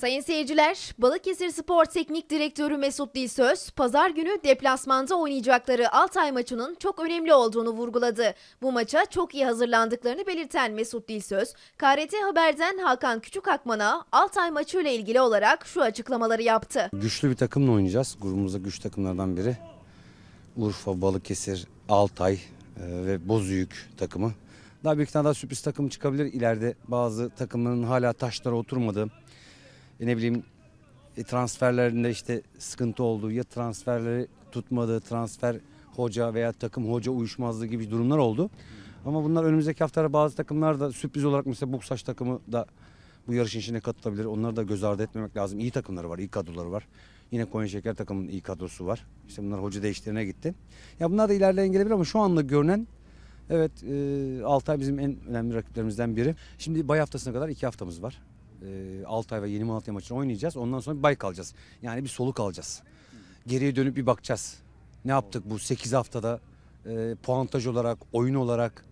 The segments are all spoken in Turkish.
Sayın seyirciler, Balıkesir Spor Teknik Direktörü Mesut Dilsöz, pazar günü deplasmanda oynayacakları Altay maçının çok önemli olduğunu vurguladı. Bu maça çok iyi hazırlandıklarını belirten Mesut Dilsöz, KRT Haber'den Hakan Küçükakman'a Altay maçı ile ilgili olarak şu açıklamaları yaptı. Güçlü bir takımla oynayacağız. Grubumuzda güç takımlardan biri. Urfa, Balıkesir, Altay e, ve Bozüyük takımı. Daha bir iki tane daha sürpriz takım çıkabilir. İleride bazı takımların hala taşlara oturmadığı e, ne bileyim e, transferlerinde işte sıkıntı olduğu ya transferleri tutmadı transfer hoca veya takım hoca uyuşmazlığı gibi durumlar oldu. Ama bunlar önümüzdeki haftalara bazı takımlar da sürpriz olarak mesela Buksaç takımı da bu yarışın içine katılabilir. Onları da göz ardı etmemek lazım. İyi takımları var, iyi kadroları var. Yine Konya Şeker takımının iyi kadrosu var. İşte bunlar hoca değiştirene gitti. Ya bunlar da ilerleyen gelebilir ama şu anda görünen evet e, Altay bizim en önemli rakiplerimizden biri. Şimdi bay haftasına kadar iki haftamız var e, Altay ve Yeni Malatya maçını oynayacağız. Ondan sonra bir bay kalacağız. Yani bir soluk alacağız. Geriye dönüp bir bakacağız. Ne yaptık bu 8 haftada e, puantaj olarak, oyun olarak,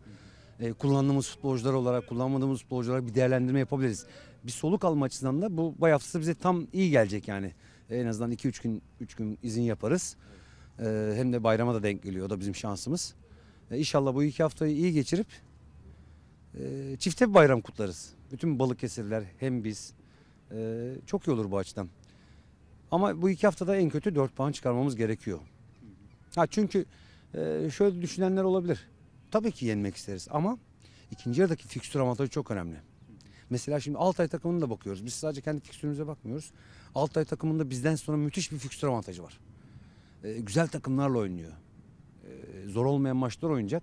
e, kullandığımız futbolcular olarak, kullanmadığımız futbolcular olarak bir değerlendirme yapabiliriz. Bir soluk alma açısından da bu bay haftası bize tam iyi gelecek yani. E, en azından 2-3 gün 3 gün izin yaparız. E, hem de bayrama da denk geliyor. O da bizim şansımız. E, inşallah bu iki haftayı iyi geçirip e, çifte bir bayram kutlarız bütün Balıkesirler hem biz e, çok iyi olur bu açıdan. Ama bu iki haftada en kötü 4 puan çıkarmamız gerekiyor. Ha çünkü e, şöyle düşünenler olabilir. Tabii ki yenmek isteriz ama ikinci yarıdaki fikstür avantajı çok önemli. Mesela şimdi Altay takımını da bakıyoruz. Biz sadece kendi fikstürümüze bakmıyoruz. Altay takımında bizden sonra müthiş bir fikstür avantajı var. E, güzel takımlarla oynuyor. E, zor olmayan maçlar oynayacak.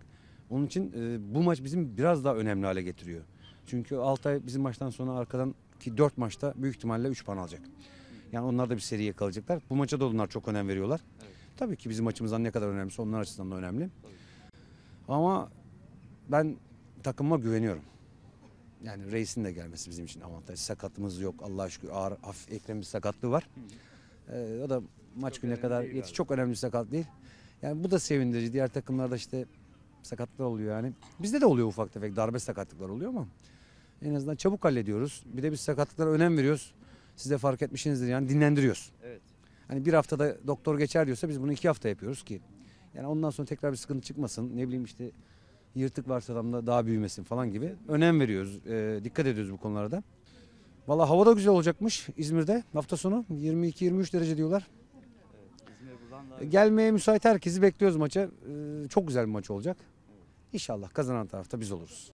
Onun için e, bu maç bizim biraz daha önemli hale getiriyor. Çünkü Altay bizim maçtan sonra arkadan ki 4 maçta büyük ihtimalle 3 puan alacak. Yani onlar da bir seri yakalayacaklar. Bu maça da onlar çok önem veriyorlar. Evet. Tabii ki bizim maçımızdan ne kadar önemlisi onlar açısından da önemli. Tabii. Ama ben takımıma güveniyorum. Yani reisin de gelmesi bizim için avantaj. Sakatımız yok Allah'a şükür. Ağır, hafif Ekrem'in sakatlığı var. Ee, o da maç çok gününe kadar yeti çok önemli bir sakat değil. Yani bu da sevindirici. Diğer takımlarda işte sakatlıklar oluyor yani. Bizde de oluyor ufak tefek darbe sakatlıklar oluyor ama en azından çabuk hallediyoruz. Bir de biz sakatlıklara önem veriyoruz. Siz de fark etmişsinizdir yani dinlendiriyoruz. Evet. Hani bir haftada doktor geçer diyorsa biz bunu iki hafta yapıyoruz ki. Yani ondan sonra tekrar bir sıkıntı çıkmasın. Ne bileyim işte yırtık varsa adamda daha büyümesin falan gibi. Önem veriyoruz. E, dikkat ediyoruz bu konulara da. Valla hava da güzel olacakmış İzmir'de hafta sonu. 22-23 derece diyorlar. Ee, gelmeye müsait herkesi bekliyoruz maça. Ee, çok güzel bir maç olacak. İnşallah kazanan tarafta biz oluruz.